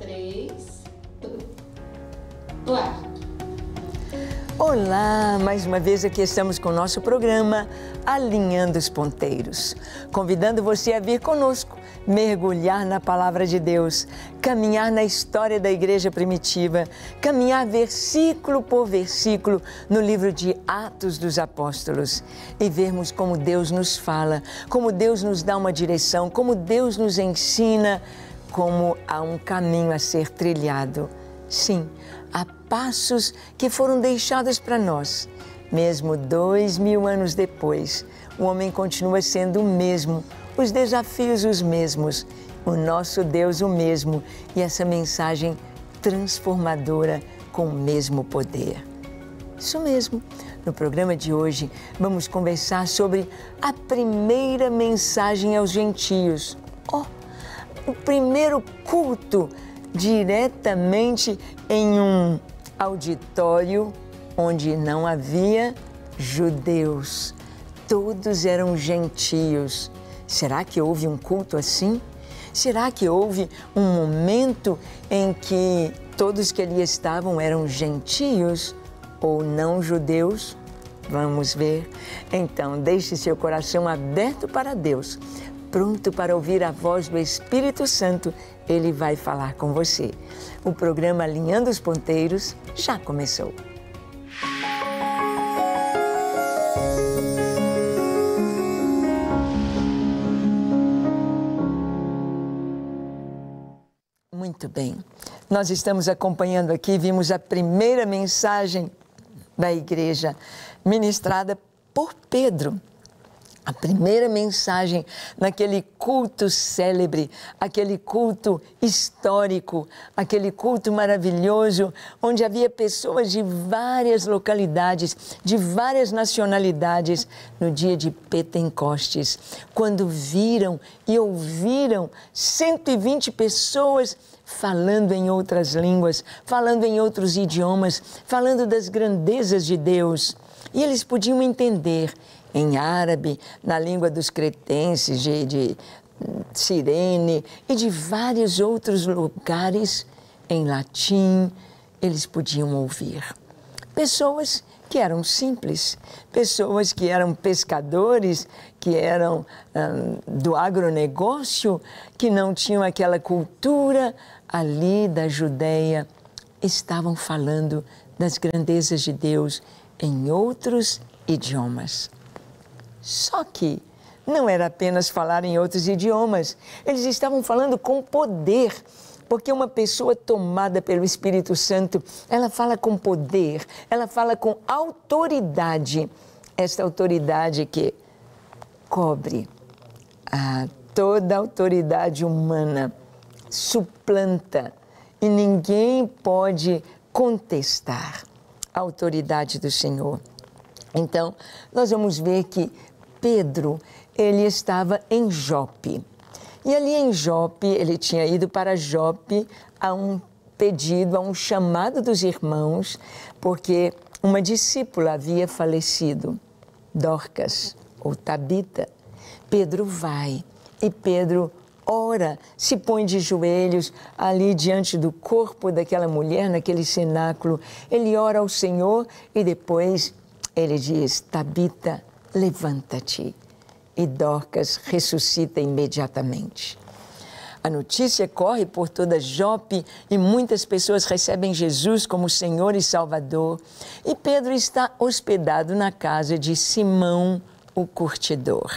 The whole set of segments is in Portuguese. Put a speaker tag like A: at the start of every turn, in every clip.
A: três. Lá. Olá, mais uma vez aqui estamos com o nosso programa Alinhando os Ponteiros, convidando você a vir conosco, mergulhar na palavra de Deus, caminhar na história da igreja primitiva, caminhar versículo por versículo no livro de Atos dos Apóstolos e vermos como Deus nos fala, como Deus nos dá uma direção, como Deus nos ensina como há um caminho a ser trilhado. Sim, há passos que foram deixados para nós. Mesmo dois mil anos depois, o homem continua sendo o mesmo, os desafios os mesmos, o nosso Deus o mesmo e essa mensagem transformadora com o mesmo poder. Isso mesmo. No programa de hoje, vamos conversar sobre a primeira mensagem aos gentios. Oh, o primeiro culto diretamente em um auditório onde não havia judeus. Todos eram gentios. Será que houve um culto assim? Será que houve um momento em que todos que ali estavam eram gentios ou não judeus? Vamos ver. Então, deixe seu coração aberto para Deus pronto para ouvir a voz do Espírito Santo, ele vai falar com você. O programa Alinhando os Ponteiros já começou. Muito bem. Nós estamos acompanhando aqui, vimos a primeira mensagem da igreja ministrada por Pedro. A primeira mensagem naquele culto célebre, aquele culto histórico, aquele culto maravilhoso, onde havia pessoas de várias localidades, de várias nacionalidades, no dia de Pentecostes, quando viram e ouviram 120 pessoas falando em outras línguas, falando em outros idiomas, falando das grandezas de Deus. E eles podiam entender em árabe, na língua dos cretenses, de, de hum, Sirene e de vários outros lugares em latim eles podiam ouvir. Pessoas que eram simples, pessoas que eram pescadores, que eram hum, do agronegócio, que não tinham aquela cultura ali da Judéia, estavam falando das grandezas de Deus em outros idiomas. Só que não era apenas falar em outros idiomas, eles estavam falando com poder. Porque uma pessoa tomada pelo Espírito Santo, ela fala com poder, ela fala com autoridade. Esta autoridade que cobre a toda a autoridade humana, suplanta e ninguém pode contestar a autoridade do Senhor. Então, nós vamos ver que Pedro, ele estava em Jope. E ali em Jope, ele tinha ido para Jope a um pedido, a um chamado dos irmãos, porque uma discípula havia falecido, Dorcas ou Tabita. Pedro vai e Pedro ora, se põe de joelhos ali diante do corpo daquela mulher, naquele cenáculo. Ele ora ao Senhor e depois ele diz: Tabita, levanta-te. E Dorcas ressuscita imediatamente. A notícia corre por toda Jope e muitas pessoas recebem Jesus como Senhor e Salvador. E Pedro está hospedado na casa de Simão, o curtidor.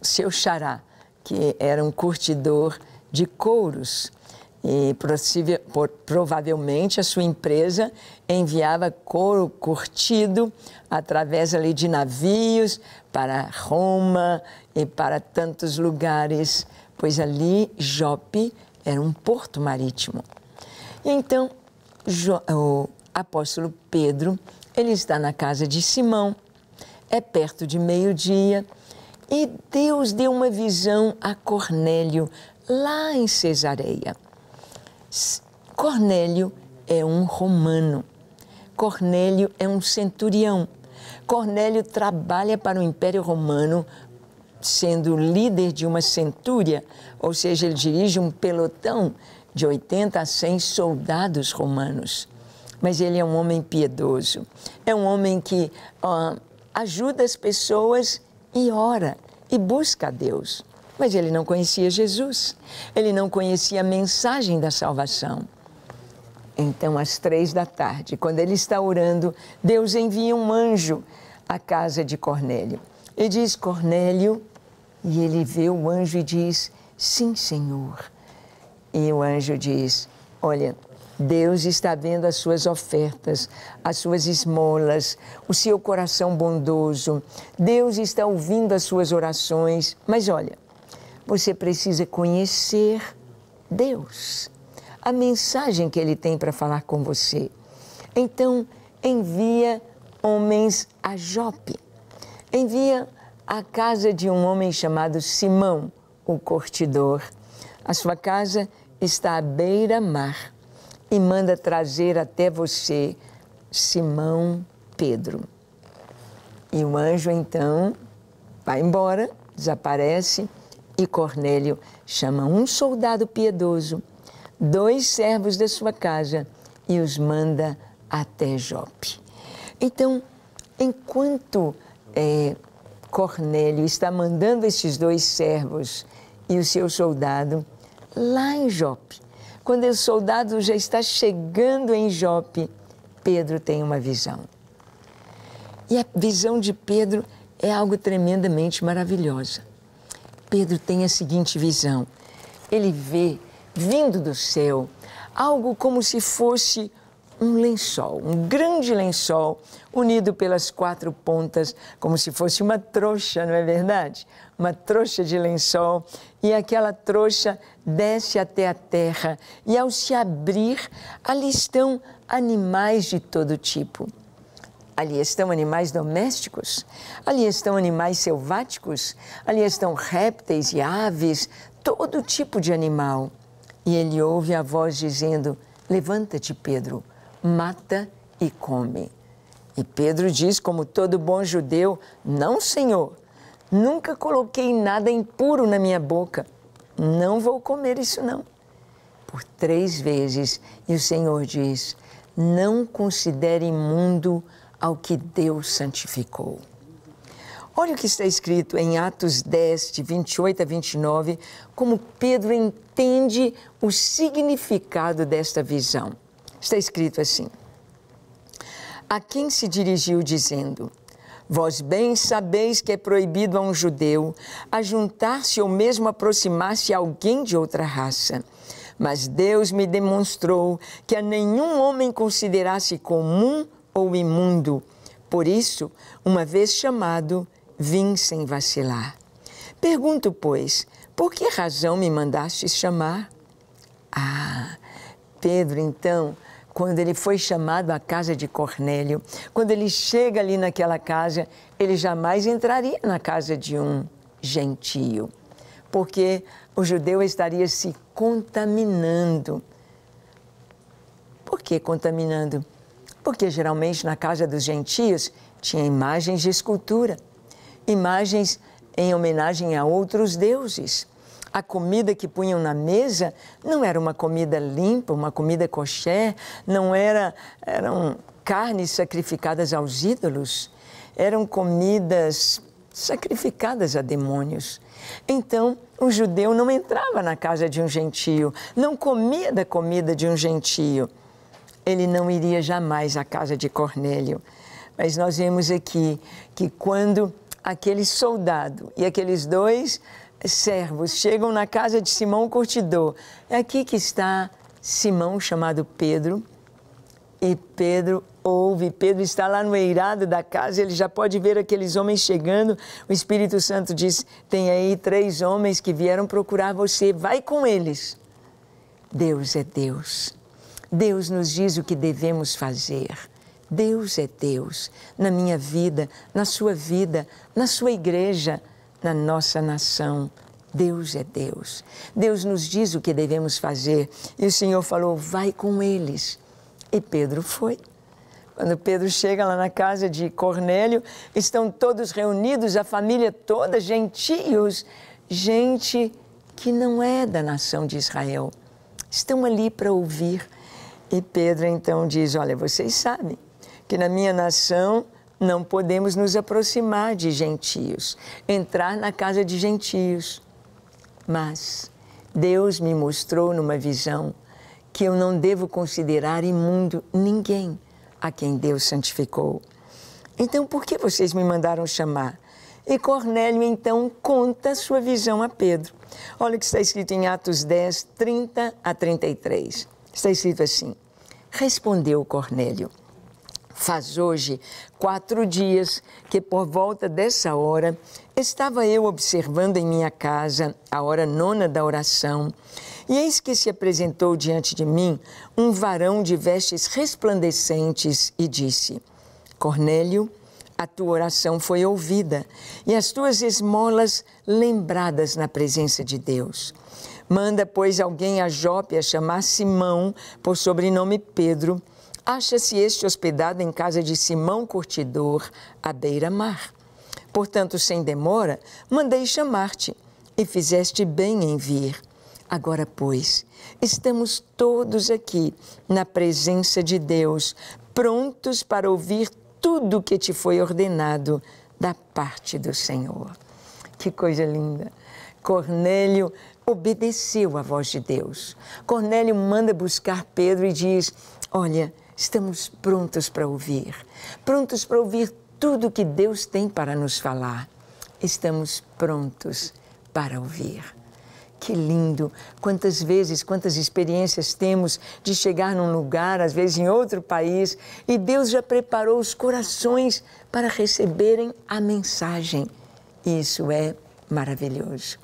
A: Seu xará, que era um curtidor de couros. E provavelmente a sua empresa enviava couro curtido através ali de navios para Roma e para tantos lugares, pois ali Jope era um porto marítimo. então o apóstolo Pedro, ele está na casa de Simão, é perto de meio-dia, e Deus deu uma visão a Cornélio lá em Cesareia. Cornélio é um romano. Cornélio é um centurião. Cornélio trabalha para o Império Romano sendo líder de uma centúria, ou seja, ele dirige um pelotão de 80 a 100 soldados romanos. Mas ele é um homem piedoso, é um homem que ó, ajuda as pessoas e ora e busca a Deus. Mas ele não conhecia Jesus, ele não conhecia a mensagem da salvação. Então, às três da tarde, quando ele está orando, Deus envia um anjo à casa de Cornélio. E diz: Cornélio, e ele vê o anjo e diz: Sim, Senhor. E o anjo diz: Olha, Deus está vendo as suas ofertas, as suas esmolas, o seu coração bondoso. Deus está ouvindo as suas orações. Mas olha, você precisa conhecer Deus, a mensagem que Ele tem para falar com você. Então, envia homens a Jope, envia a casa de um homem chamado Simão, o curtidor. A sua casa está à beira-mar e manda trazer até você Simão Pedro. E o anjo então vai embora, desaparece e Cornélio chama um soldado piedoso, dois servos da sua casa e os manda até Jope. Então, enquanto é, Cornélio está mandando esses dois servos e o seu soldado lá em Jope, quando o soldado já está chegando em Jope, Pedro tem uma visão. E a visão de Pedro é algo tremendamente maravilhosa. Pedro tem a seguinte visão: ele vê, vindo do céu, algo como se fosse um lençol, um grande lençol, unido pelas quatro pontas, como se fosse uma trouxa, não é verdade? Uma trouxa de lençol, e aquela trouxa desce até a terra, e ao se abrir, ali estão animais de todo tipo ali estão animais domésticos, ali estão animais selváticos, ali estão répteis e aves, todo tipo de animal. E ele ouve a voz dizendo: Levanta-te, Pedro, mata e come. E Pedro diz, como todo bom judeu: Não, senhor, nunca coloquei nada impuro na minha boca. Não vou comer isso, não. Por três vezes, e o Senhor diz: Não considere imundo ao que Deus santificou. Olha o que está escrito em Atos 10, de 28 a 29, como Pedro entende o significado desta visão. Está escrito assim: A quem se dirigiu dizendo: Vós bem sabeis que é proibido a um judeu ajuntar-se ou mesmo aproximar-se a alguém de outra raça. Mas Deus me demonstrou que a nenhum homem considerasse comum ou imundo. Por isso, uma vez chamado, vim sem vacilar. Pergunto, pois, por que razão me mandaste chamar? Ah, Pedro, então, quando ele foi chamado à casa de Cornélio, quando ele chega ali naquela casa, ele jamais entraria na casa de um gentio, porque o judeu estaria se contaminando. Por que contaminando? porque geralmente na casa dos gentios tinha imagens de escultura, imagens em homenagem a outros deuses. A comida que punham na mesa não era uma comida limpa, uma comida coché, não era eram carnes sacrificadas aos ídolos, eram comidas sacrificadas a demônios. Então, um judeu não entrava na casa de um gentio, não comia da comida de um gentio ele não iria jamais à casa de Cornélio. Mas nós vemos aqui que quando aquele soldado e aqueles dois servos chegam na casa de Simão Curtidor, é aqui que está Simão, chamado Pedro, e Pedro ouve. Pedro está lá no eirado da casa, ele já pode ver aqueles homens chegando. O Espírito Santo diz: Tem aí três homens que vieram procurar você, vai com eles. Deus é Deus. Deus nos diz o que devemos fazer. Deus é Deus, na minha vida, na sua vida, na sua igreja, na nossa nação. Deus é Deus. Deus nos diz o que devemos fazer. E o Senhor falou: vai com eles. E Pedro foi. Quando Pedro chega lá na casa de Cornélio, estão todos reunidos, a família toda, gentios, gente que não é da nação de Israel. Estão ali para ouvir e Pedro então diz: Olha, vocês sabem que na minha nação não podemos nos aproximar de gentios, entrar na casa de gentios. Mas Deus me mostrou numa visão que eu não devo considerar imundo ninguém a quem Deus santificou. Então, por que vocês me mandaram chamar? E Cornélio então conta sua visão a Pedro. Olha o que está escrito em Atos 10, 30 a 33. Está escrito assim: Respondeu Cornélio: Faz hoje quatro dias que, por volta dessa hora, estava eu observando em minha casa a hora nona da oração, e eis que se apresentou diante de mim um varão de vestes resplandecentes e disse: Cornélio, a tua oração foi ouvida e as tuas esmolas lembradas na presença de Deus. Manda, pois, alguém a Jópia chamar Simão, por sobrenome Pedro. Acha-se este hospedado em casa de Simão Curtidor, à beira-mar. Portanto, sem demora, mandei chamar-te, e fizeste bem em vir. Agora, pois, estamos todos aqui, na presença de Deus, prontos para ouvir tudo o que te foi ordenado da parte do Senhor. Que coisa linda! Cornélio obedeceu à voz de Deus. Cornélio manda buscar Pedro e diz: Olha, estamos prontos para ouvir, prontos para ouvir tudo que Deus tem para nos falar. Estamos prontos para ouvir. Que lindo! Quantas vezes, quantas experiências temos de chegar num lugar, às vezes em outro país, e Deus já preparou os corações para receberem a mensagem. Isso é maravilhoso.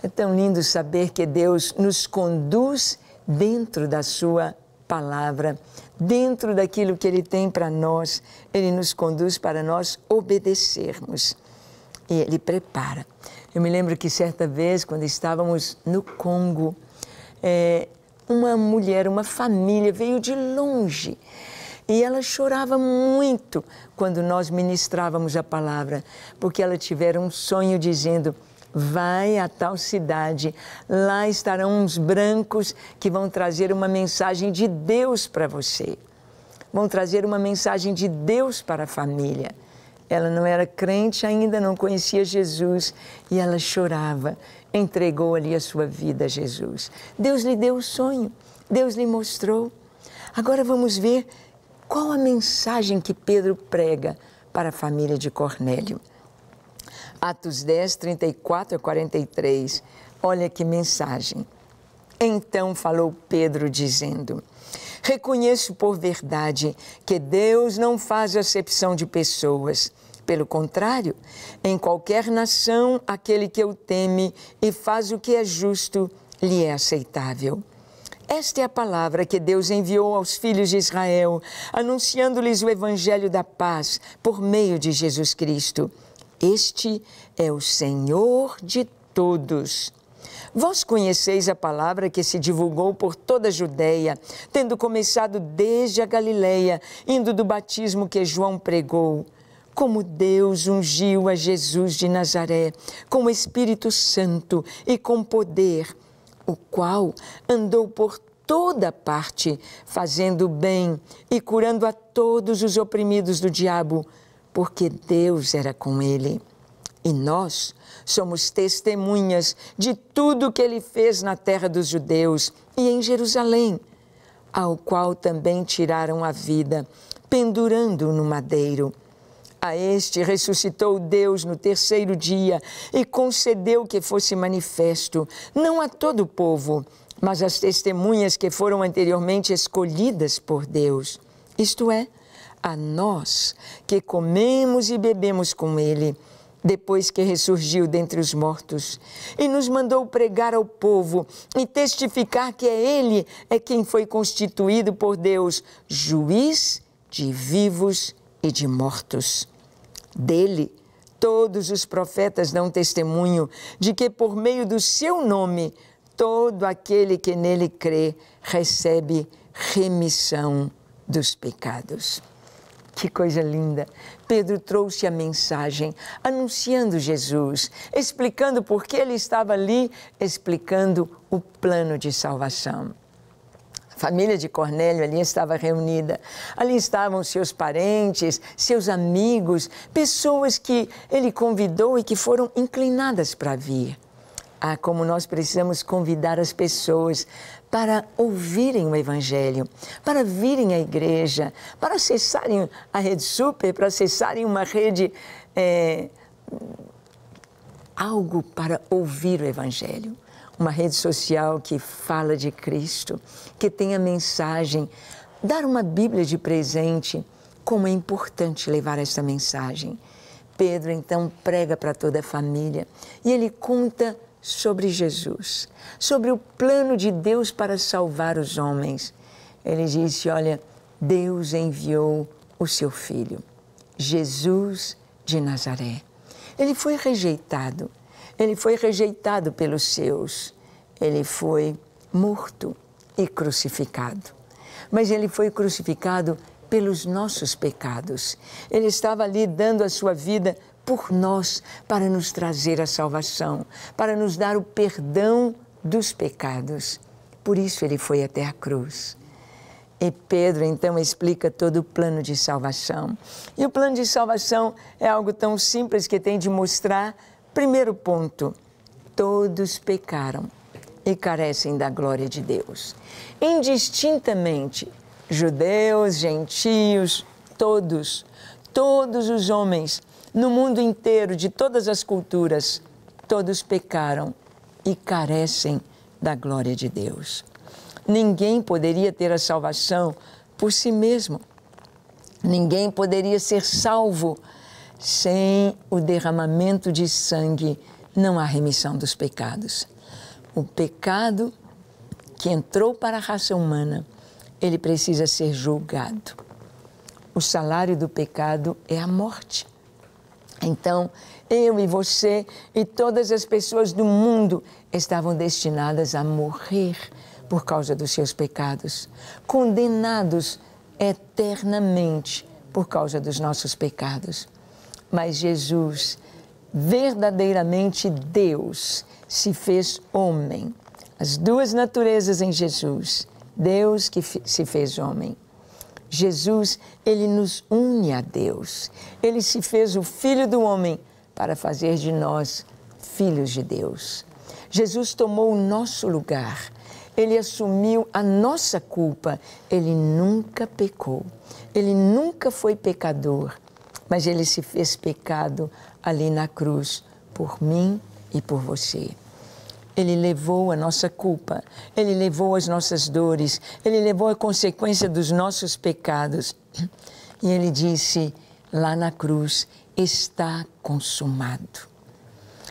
A: É tão lindo saber que Deus nos conduz dentro da Sua palavra, dentro daquilo que Ele tem para nós. Ele nos conduz para nós obedecermos. E Ele prepara. Eu me lembro que certa vez, quando estávamos no Congo, é, uma mulher, uma família veio de longe e ela chorava muito quando nós ministrávamos a palavra, porque ela tivera um sonho dizendo: Vai a tal cidade, lá estarão uns brancos que vão trazer uma mensagem de Deus para você. Vão trazer uma mensagem de Deus para a família. Ela não era crente, ainda não conhecia Jesus e ela chorava. Entregou ali a sua vida a Jesus. Deus lhe deu o sonho, Deus lhe mostrou. Agora vamos ver qual a mensagem que Pedro prega para a família de Cornélio. Atos 10, 34 a 43. Olha que mensagem. Então falou Pedro, dizendo: Reconheço por verdade que Deus não faz acepção de pessoas. Pelo contrário, em qualquer nação, aquele que o teme e faz o que é justo lhe é aceitável. Esta é a palavra que Deus enviou aos filhos de Israel, anunciando-lhes o evangelho da paz por meio de Jesus Cristo. Este é o Senhor de todos. Vós conheceis a palavra que se divulgou por toda a Judéia, tendo começado desde a Galileia, indo do batismo que João pregou. Como Deus ungiu a Jesus de Nazaré com o Espírito Santo e com poder, o qual andou por toda parte, fazendo bem e curando a todos os oprimidos do diabo porque Deus era com ele. E nós somos testemunhas de tudo que ele fez na terra dos judeus e em Jerusalém, ao qual também tiraram a vida, pendurando-o no madeiro. A este ressuscitou Deus no terceiro dia e concedeu que fosse manifesto, não a todo o povo, mas às testemunhas que foram anteriormente escolhidas por Deus, isto é, a nós que comemos e bebemos com ele, depois que ressurgiu dentre os mortos, e nos mandou pregar ao povo e testificar que é ele é quem foi constituído por Deus juiz de vivos e de mortos. Dele todos os profetas dão testemunho de que por meio do seu nome todo aquele que nele crê recebe remissão dos pecados. Que coisa linda! Pedro trouxe a mensagem, anunciando Jesus, explicando por que ele estava ali, explicando o plano de salvação. A família de Cornélio ali estava reunida. Ali estavam seus parentes, seus amigos, pessoas que ele convidou e que foram inclinadas para vir. Ah, como nós precisamos convidar as pessoas para ouvirem o Evangelho, para virem à igreja, para acessarem a rede super, para acessarem uma rede. É, algo para ouvir o Evangelho. Uma rede social que fala de Cristo, que tem a mensagem. Dar uma Bíblia de presente, como é importante levar essa mensagem. Pedro então prega para toda a família e ele conta sobre Jesus, sobre o plano de Deus para salvar os homens. Ele disse: Olha, Deus enviou o seu filho, Jesus de Nazaré. Ele foi rejeitado, ele foi rejeitado pelos seus, ele foi morto e crucificado. Mas ele foi crucificado pelos nossos pecados. Ele estava ali dando a sua vida por nós para nos trazer a salvação, para nos dar o perdão dos pecados. Por isso ele foi até a cruz. E Pedro então explica todo o plano de salvação. E o plano de salvação é algo tão simples que tem de mostrar, primeiro ponto, todos pecaram e carecem da glória de Deus. Indistintamente, judeus, gentios, todos, todos os homens no mundo inteiro, de todas as culturas, todos pecaram e carecem da glória de Deus. Ninguém poderia ter a salvação por si mesmo. Ninguém poderia ser salvo sem o derramamento de sangue. Não há remissão dos pecados. O pecado que entrou para a raça humana, ele precisa ser julgado. O salário do pecado é a morte. Então, eu e você e todas as pessoas do mundo estavam destinadas a morrer por causa dos seus pecados, condenados eternamente por causa dos nossos pecados. Mas Jesus, verdadeiramente Deus, se fez homem. As duas naturezas em Jesus, Deus que se fez homem. Jesus, ele nos une a Deus. Ele se fez o filho do homem para fazer de nós filhos de Deus. Jesus tomou o nosso lugar. Ele assumiu a nossa culpa. Ele nunca pecou. Ele nunca foi pecador, mas ele se fez pecado ali na cruz por mim e por você. Ele levou a nossa culpa, ele levou as nossas dores, ele levou a consequência dos nossos pecados. E ele disse lá na cruz: está consumado.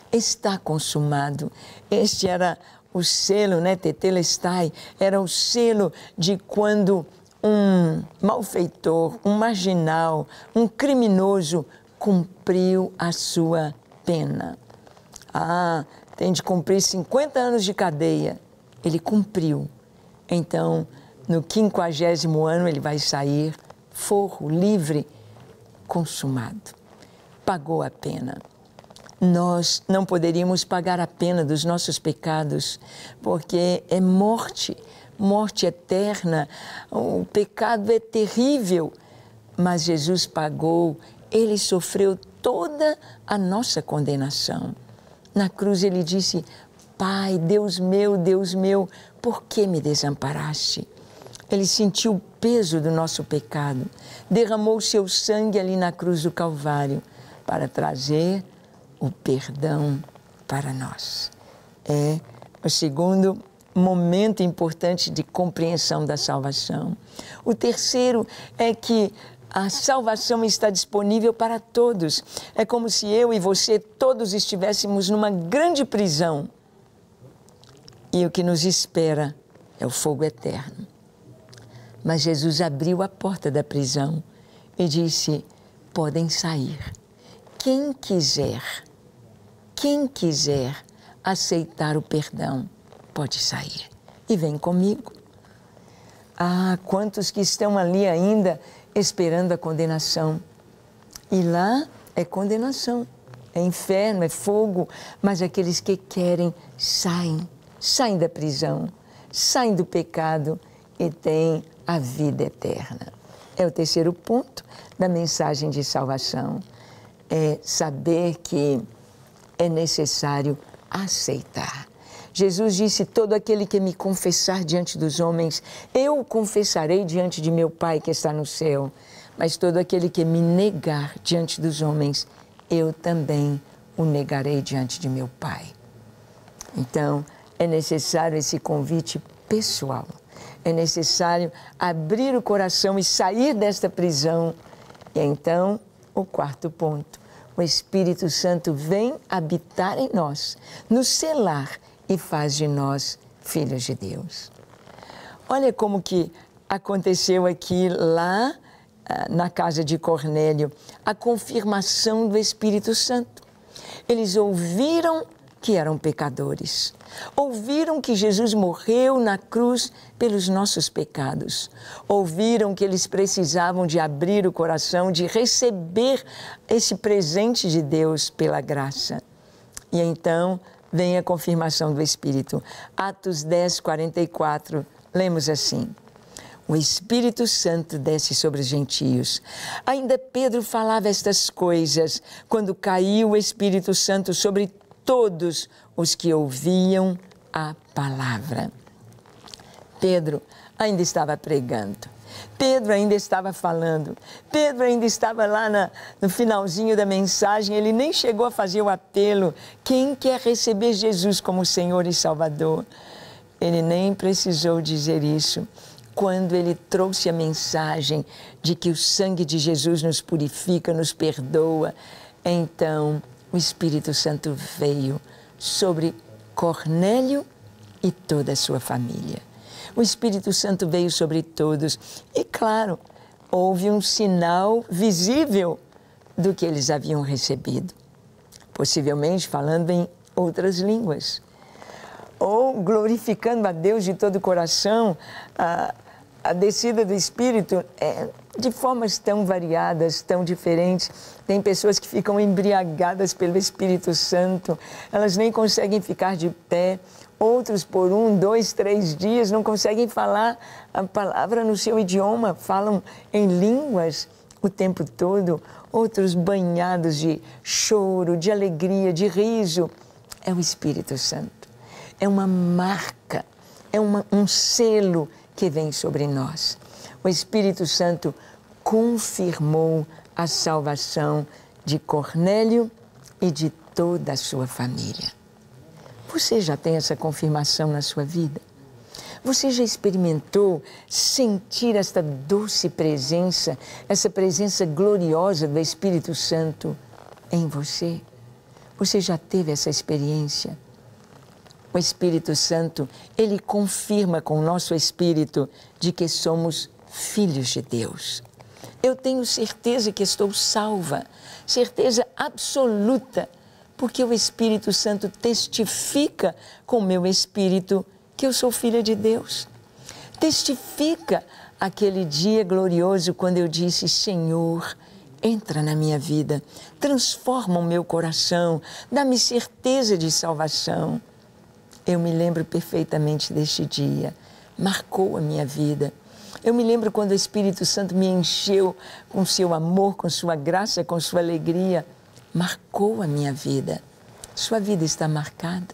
A: Está consumado. Este era o selo, né? Tetelestai, era o selo de quando um malfeitor, um marginal, um criminoso cumpriu a sua pena. Ah, tem de cumprir 50 anos de cadeia. Ele cumpriu. Então, no quinquagésimo ano, ele vai sair forro, livre, consumado. Pagou a pena. Nós não poderíamos pagar a pena dos nossos pecados, porque é morte, morte eterna. O pecado é terrível, mas Jesus pagou, ele sofreu toda a nossa condenação. Na cruz ele disse: Pai, Deus meu, Deus meu, por que me desamparaste? Ele sentiu o peso do nosso pecado, derramou seu sangue ali na cruz do Calvário para trazer o perdão para nós. É o segundo momento importante de compreensão da salvação. O terceiro é que a salvação está disponível para todos. É como se eu e você todos estivéssemos numa grande prisão. E o que nos espera é o fogo eterno. Mas Jesus abriu a porta da prisão e disse: podem sair. Quem quiser, quem quiser aceitar o perdão, pode sair. E vem comigo. Ah, quantos que estão ali ainda esperando a condenação. E lá é condenação, é inferno, é fogo, mas aqueles que querem saem, saem da prisão, saem do pecado e têm a vida eterna. É o terceiro ponto da mensagem de salvação. É saber que é necessário aceitar. Jesus disse: Todo aquele que me confessar diante dos homens, eu o confessarei diante de meu Pai que está no céu. Mas todo aquele que me negar diante dos homens, eu também o negarei diante de meu Pai. Então, é necessário esse convite pessoal. É necessário abrir o coração e sair desta prisão. E então, o quarto ponto: o Espírito Santo vem habitar em nós, nos selar e faz de nós filhos de Deus. Olha como que aconteceu aqui lá ah, na casa de Cornélio a confirmação do Espírito Santo. Eles ouviram que eram pecadores. Ouviram que Jesus morreu na cruz pelos nossos pecados. Ouviram que eles precisavam de abrir o coração, de receber esse presente de Deus pela graça. E então vem a confirmação do Espírito. Atos 10, 44, lemos assim. O Espírito Santo desce sobre os gentios. Ainda Pedro falava estas coisas quando caiu o Espírito Santo sobre todos os que ouviam a palavra. Pedro ainda estava pregando. Pedro ainda estava falando, Pedro ainda estava lá na, no finalzinho da mensagem, ele nem chegou a fazer o apelo. Quem quer receber Jesus como Senhor e Salvador? Ele nem precisou dizer isso quando ele trouxe a mensagem de que o sangue de Jesus nos purifica, nos perdoa. Então, o Espírito Santo veio sobre Cornélio e toda a sua família. O Espírito Santo veio sobre todos. E claro, houve um sinal visível do que eles haviam recebido, possivelmente falando em outras línguas, ou glorificando a Deus de todo o coração. Ah, a descida do espírito é de formas tão variadas, tão diferentes. Tem pessoas que ficam embriagadas pelo Espírito Santo, elas nem conseguem ficar de pé. Outros, por um, dois, três dias, não conseguem falar a palavra no seu idioma, falam em línguas o tempo todo. Outros, banhados de choro, de alegria, de riso. É o Espírito Santo. É uma marca, é uma, um selo que vem sobre nós. O Espírito Santo confirmou a salvação de Cornélio e de toda a sua família. Você já tem essa confirmação na sua vida? Você já experimentou sentir esta doce presença, essa presença gloriosa do Espírito Santo em você? Você já teve essa experiência? o Espírito Santo, ele confirma com o nosso espírito de que somos filhos de Deus. Eu tenho certeza que estou salva, certeza absoluta, porque o Espírito Santo testifica com meu espírito que eu sou filha de Deus. Testifica aquele dia glorioso quando eu disse: Senhor, entra na minha vida, transforma o meu coração, dá-me certeza de salvação. Eu me lembro perfeitamente deste dia. Marcou a minha vida. Eu me lembro quando o Espírito Santo me encheu com seu amor, com sua graça, com sua alegria. Marcou a minha vida. Sua vida está marcada.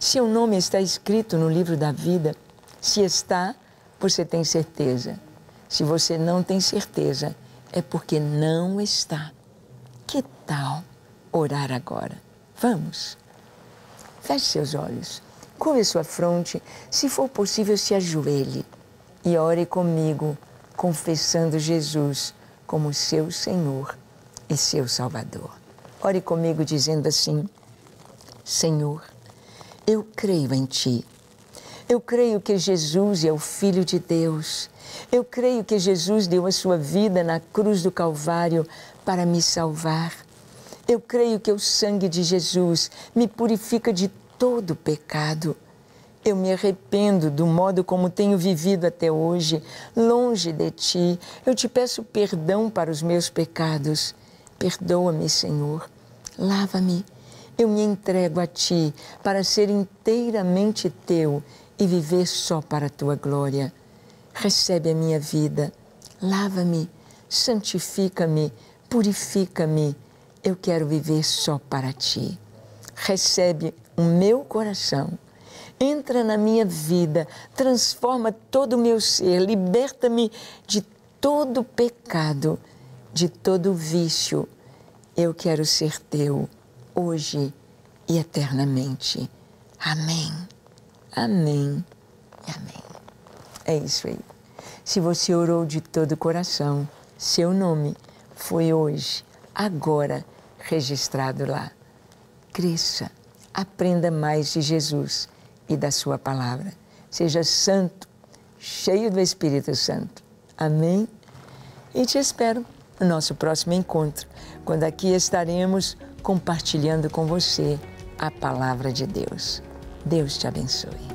A: Seu nome está escrito no livro da vida. Se está, você tem certeza. Se você não tem certeza, é porque não está. Que tal orar agora? Vamos. Feche seus olhos a sua fronte, se for possível, se ajoelhe e ore comigo, confessando Jesus como seu Senhor e seu Salvador. Ore comigo dizendo assim: Senhor, eu creio em Ti. Eu creio que Jesus é o Filho de Deus. Eu creio que Jesus deu a sua vida na cruz do Calvário para me salvar. Eu creio que o sangue de Jesus me purifica de todo pecado. Eu me arrependo do modo como tenho vivido até hoje, longe de ti. Eu te peço perdão para os meus pecados. Perdoa-me, Senhor. Lava-me. Eu me entrego a ti para ser inteiramente teu e viver só para a tua glória. Recebe a minha vida. Lava-me. Santifica-me. Purifica-me. Eu quero viver só para ti. Recebe o meu coração. Entra na minha vida, transforma todo o meu ser, liberta-me de todo pecado, de todo vício. Eu quero ser teu hoje e eternamente. Amém. Amém. Amém. É isso aí. Se você orou de todo o coração, seu nome foi hoje, agora, registrado lá. Cresça aprenda mais de Jesus e da Sua palavra. Seja santo, cheio do Espírito Santo. Amém? E te espero no nosso próximo encontro, quando aqui estaremos compartilhando com você a palavra de Deus. Deus te abençoe.